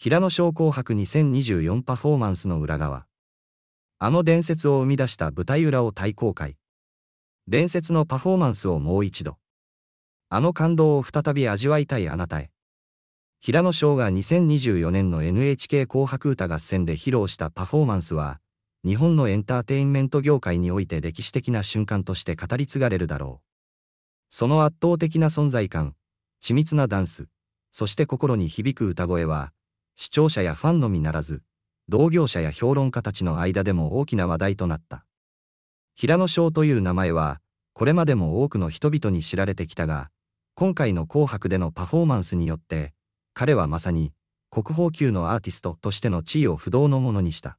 平野賞紅白2024パフォーマンスの裏側。あの伝説を生み出した舞台裏を大公開。伝説のパフォーマンスをもう一度。あの感動を再び味わいたいあなたへ。平野翔が2024年の NHK 紅白歌合戦で披露したパフォーマンスは、日本のエンターテインメント業界において歴史的な瞬間として語り継がれるだろう。その圧倒的な存在感、緻密なダンス、そして心に響く歌声は、視聴者やファンのみならず、同業者や評論家たちの間でも大きな話題となった。平野翔という名前は、これまでも多くの人々に知られてきたが、今回の紅白でのパフォーマンスによって、彼はまさに、国宝級のアーティストとしての地位を不動のものにした。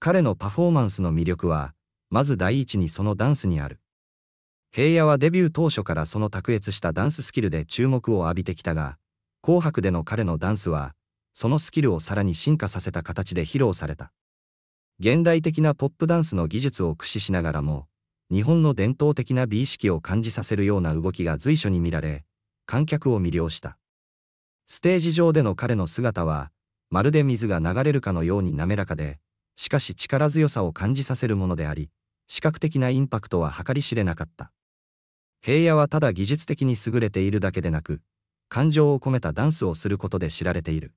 彼のパフォーマンスの魅力は、まず第一にそのダンスにある。平野はデビュー当初からその卓越したダンススキルで注目を浴びてきたが、紅白での彼のダンスは、そのスキルをさらに進化させた形で披露された。現代的なポップダンスの技術を駆使しながらも、日本の伝統的な美意識を感じさせるような動きが随所に見られ、観客を魅了した。ステージ上での彼の姿は、まるで水が流れるかのように滑らかで、しかし力強さを感じさせるものであり、視覚的なインパクトは計り知れなかった。平野はただ技術的に優れているだけでなく、感情を込めたダンスをすることで知られている。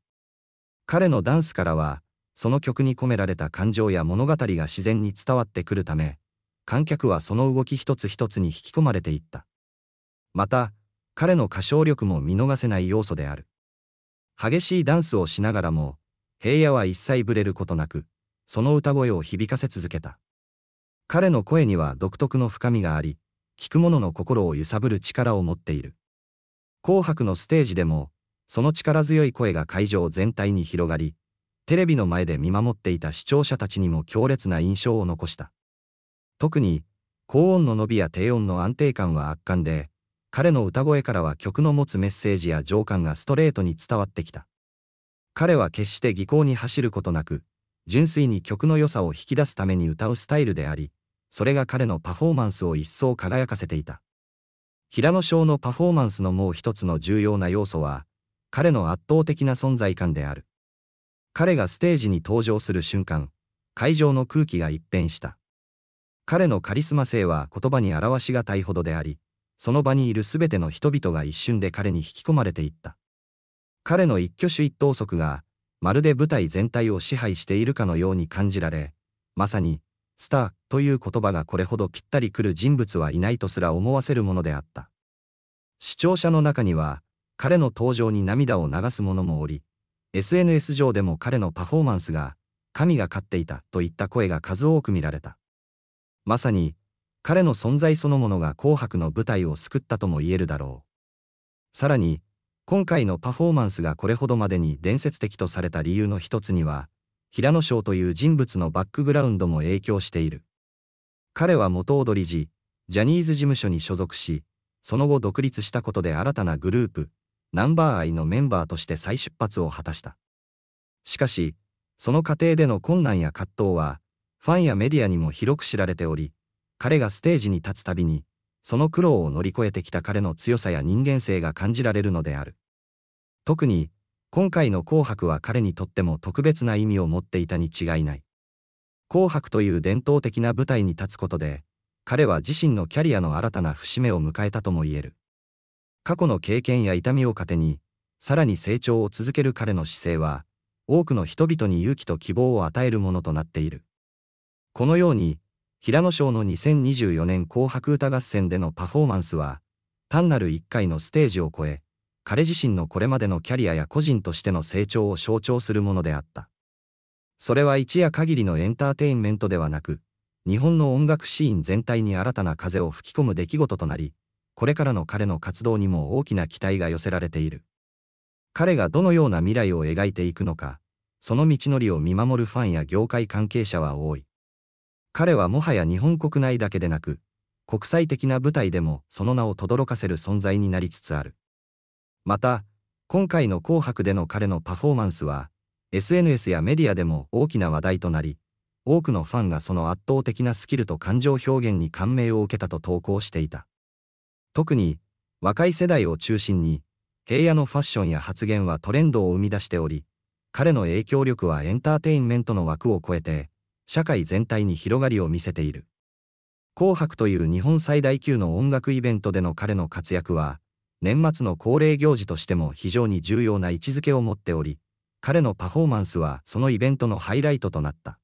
彼のダンスからは、その曲に込められた感情や物語が自然に伝わってくるため、観客はその動き一つ一つに引き込まれていった。また、彼の歌唱力も見逃せない要素である。激しいダンスをしながらも、平野は一切ぶれることなく、その歌声を響かせ続けた。彼の声には独特の深みがあり、聞く者の心を揺さぶる力を持っている。紅白のステージでも、その力強い声が会場全体に広がり、テレビの前で見守っていた視聴者たちにも強烈な印象を残した。特に、高音の伸びや低音の安定感は圧巻で、彼の歌声からは曲の持つメッセージや情感がストレートに伝わってきた。彼は決して技巧に走ることなく、純粋に曲の良さを引き出すために歌うスタイルであり、それが彼のパフォーマンスを一層輝かせていた。平野翔のパフォーマンスのもう一つの重要な要素は、彼の圧倒的な存在感である。彼がステージに登場する瞬間、会場の空気が一変した。彼のカリスマ性は言葉に表しがたいほどであり、その場にいるすべての人々が一瞬で彼に引き込まれていった。彼の一挙手一投足が、まるで舞台全体を支配しているかのように感じられ、まさに、スターという言葉がこれほどぴったりくる人物はいないとすら思わせるものであった。視聴者の中には、彼の登場に涙を流す者もおり、SNS 上でも彼のパフォーマンスが、神が勝っていたといった声が数多く見られた。まさに、彼の存在そのものが紅白の舞台を救ったとも言えるだろう。さらに、今回のパフォーマンスがこれほどまでに伝説的とされた理由の一つには、平野翔という人物のバックグラウンドも影響している。彼は元踊り時、ジャニーズ事務所に所属し、その後独立したことで新たなグループ、ナンバーイのメンバーとして再出発を果たした。しかし、その過程での困難や葛藤は、ファンやメディアにも広く知られており、彼がステージに立つたびに、その苦労を乗り越えてきた彼の強さや人間性が感じられるのである。特に、今回の紅白は彼にとっても特別な意味を持っていたに違いない。紅白という伝統的な舞台に立つことで、彼は自身のキャリアの新たな節目を迎えたとも言える。過去の経験や痛みを糧に、さらに成長を続ける彼の姿勢は、多くの人々に勇気と希望を与えるものとなっている。このように、平野賞の2024年紅白歌合戦でのパフォーマンスは、単なる1回のステージを超え、彼自身のこれまでのキャリアや個人としての成長を象徴するものであった。それは一夜限りのエンターテインメントではなく、日本の音楽シーン全体に新たな風を吹き込む出来事となり、これからの彼の活動にも大きな期待が寄せられている。彼がどのような未来を描いていくのか、その道のりを見守るファンや業界関係者は多い。彼はもはや日本国内だけでなく、国際的な舞台でもその名を轟かせる存在になりつつある。また、今回の紅白での彼のパフォーマンスは、SNS やメディアでも大きな話題となり、多くのファンがその圧倒的なスキルと感情表現に感銘を受けたと投稿していた。特に若い世代を中心に平野のファッションや発言はトレンドを生み出しており彼の影響力はエンターテインメントの枠を超えて社会全体に広がりを見せている紅白という日本最大級の音楽イベントでの彼の活躍は年末の恒例行事としても非常に重要な位置づけを持っており彼のパフォーマンスはそのイベントのハイライトとなった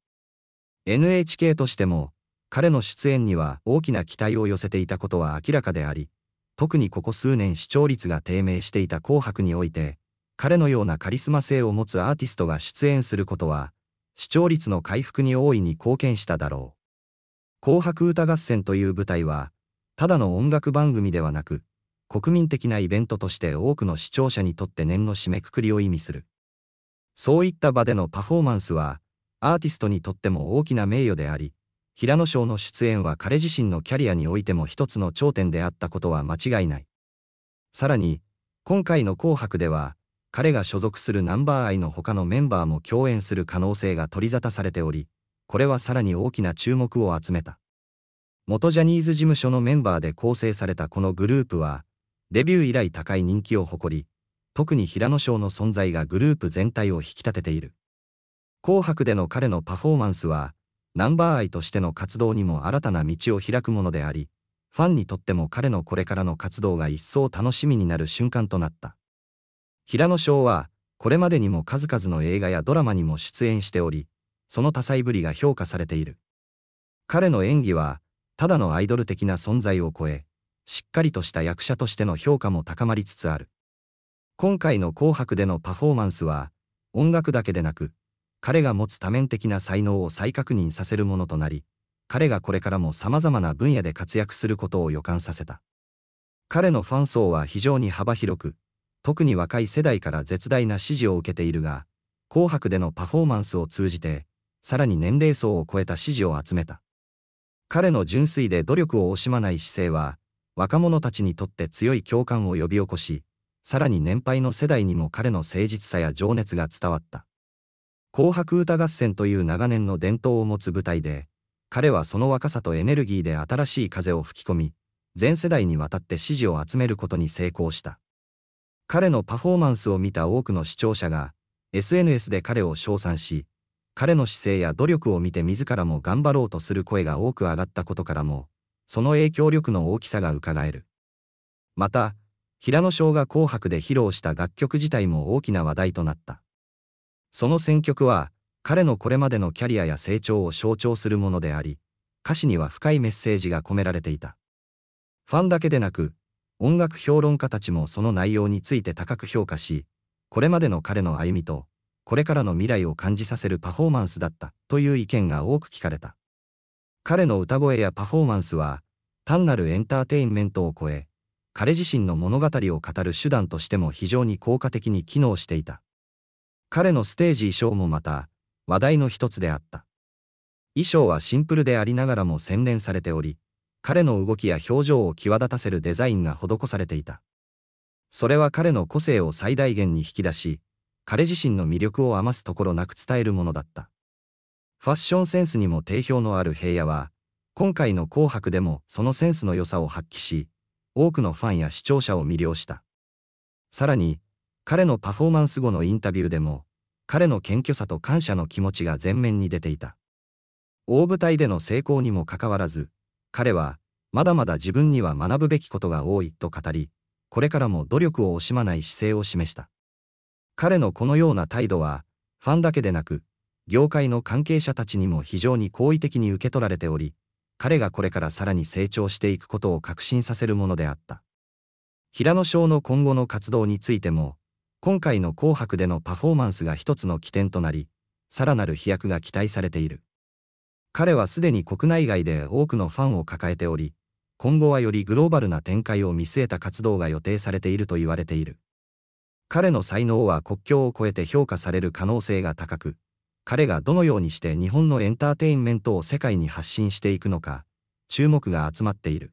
NHK としても彼の出演には大きな期待を寄せていたことは明らかであり特にここ数年視聴率が低迷していた紅白において、彼のようなカリスマ性を持つアーティストが出演することは、視聴率の回復に大いに貢献しただろう。紅白歌合戦という舞台は、ただの音楽番組ではなく、国民的なイベントとして多くの視聴者にとって念の締めくくりを意味する。そういった場でのパフォーマンスは、アーティストにとっても大きな名誉であり、平野翔の出演は彼自身のキャリアにおいても一つの頂点であったことは間違いない。さらに、今回の紅白では、彼が所属するナンバーアイの他のメンバーも共演する可能性が取り沙汰されており、これはさらに大きな注目を集めた。元ジャニーズ事務所のメンバーで構成されたこのグループは、デビュー以来高い人気を誇り、特に平野翔の存在がグループ全体を引き立てている。紅白での彼のパフォーマンスは、ナンバー愛としての活動にも新たな道を開くものであり、ファンにとっても彼のこれからの活動が一層楽しみになる瞬間となった。平野翔は、これまでにも数々の映画やドラマにも出演しており、その多彩ぶりが評価されている。彼の演技は、ただのアイドル的な存在を超え、しっかりとした役者としての評価も高まりつつある。今回の紅白でのパフォーマンスは、音楽だけでなく、彼が持つ多面的な才能を再確認させるものとなり、彼がこれからも様々な分野で活躍することを予感させた。彼のファン層は非常に幅広く、特に若い世代から絶大な支持を受けているが、紅白でのパフォーマンスを通じて、さらに年齢層を超えた支持を集めた。彼の純粋で努力を惜しまない姿勢は、若者たちにとって強い共感を呼び起こし、さらに年配の世代にも彼の誠実さや情熱が伝わった。紅白歌合戦という長年の伝統を持つ舞台で、彼はその若さとエネルギーで新しい風を吹き込み、全世代にわたって支持を集めることに成功した。彼のパフォーマンスを見た多くの視聴者が、SNS で彼を称賛し、彼の姿勢や努力を見て自らも頑張ろうとする声が多く上がったことからも、その影響力の大きさがうかがえる。また、平野翔が紅白で披露した楽曲自体も大きな話題となった。その選曲は、彼のこれまでのキャリアや成長を象徴するものであり、歌詞には深いメッセージが込められていた。ファンだけでなく、音楽評論家たちもその内容について高く評価し、これまでの彼の歩みと、これからの未来を感じさせるパフォーマンスだったという意見が多く聞かれた。彼の歌声やパフォーマンスは、単なるエンターテインメントを超え、彼自身の物語を語る手段としても非常に効果的に機能していた。彼のステージ衣装もまた、話題の一つであった。衣装はシンプルでありながらも洗練されており、彼の動きや表情を際立たせるデザインが施されていた。それは彼の個性を最大限に引き出し、彼自身の魅力を余すところなく伝えるものだった。ファッションセンスにも定評のある平野は、今回の紅白でもそのセンスの良さを発揮し、多くのファンや視聴者を魅了した。さらに、彼のパフォーマンス後のインタビューでも、彼の謙虚さと感謝の気持ちが前面に出ていた。大舞台での成功にもかかわらず、彼は、まだまだ自分には学ぶべきことが多いと語り、これからも努力を惜しまない姿勢を示した。彼のこのような態度は、ファンだけでなく、業界の関係者たちにも非常に好意的に受け取られており、彼がこれからさらに成長していくことを確信させるものであった。平野翔の今後の活動についても、今回の紅白でのパフォーマンスが一つの起点となり、さらなる飛躍が期待されている。彼はすでに国内外で多くのファンを抱えており、今後はよりグローバルな展開を見据えた活動が予定されていると言われている。彼の才能は国境を越えて評価される可能性が高く、彼がどのようにして日本のエンターテインメントを世界に発信していくのか、注目が集まっている。